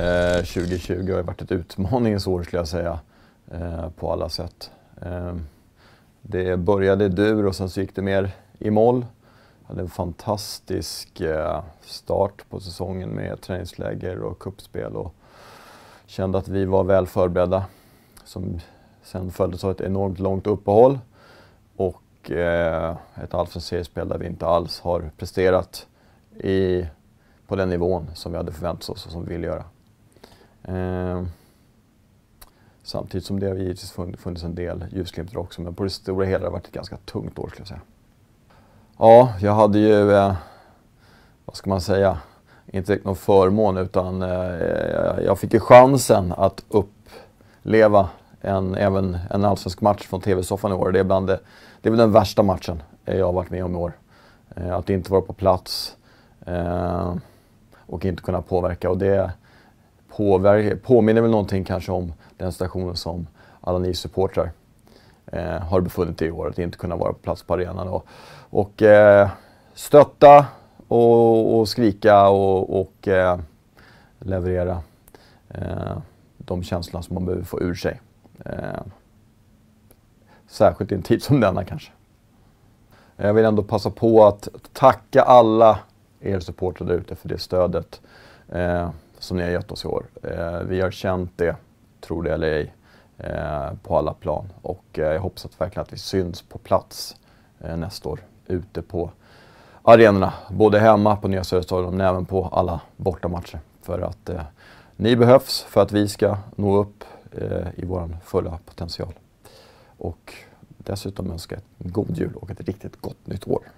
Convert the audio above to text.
Eh, 2020 har ju varit ett utmaningens år skulle jag säga eh, på alla sätt. Eh, det började i dur och sen så gick det mer i moll. Jag hade en fantastisk eh, start på säsongen med träningsläger och kuppspel och kände att vi var väl förberedda. Som sen följdes av ett enormt långt uppehåll och eh, ett allsvenskt seriespel där vi inte alls har presterat i, på den nivån som vi hade förväntat oss och som vi ville göra. Eh, samtidigt som det har givetvis funnits en del ljusglimtar också, men på det stora hela har det varit ett ganska tungt år skulle jag säga. Ja, jag hade ju, eh, vad ska man säga, inte någon förmån utan eh, jag fick ju chansen att uppleva en, även en allsvensk match från TV-soffan i år. Det är, bland det, det är väl den värsta matchen jag har varit med om i år. Eh, att inte vara på plats eh, och inte kunna påverka. Och det, påverkar, påminner väl någonting kanske om den stationen som alla ni supportrar eh, har befunnit er i år, att inte kunna vara på plats på arenan. Och, och eh, stötta och, och, skrika och, och eh, leverera eh, de känslorna som man behöver få ur sig. Eh, särskilt i en tid som denna kanske. Jag vill ändå passa på att tacka alla er supportrar där ute för det stödet. Eh, som ni har gett oss i år. Eh, vi har känt det, tror det eller ej, eh, på alla plan och eh, jag hoppas att verkligen att vi syns på plats nästa år ute på arenorna, både hemma på Nya Söderstadion men även på alla bortamatcher. För att eh, ni behövs för att vi ska nå upp eh, i vår fulla potential. Och dessutom önska en god jul och ett riktigt gott nytt år.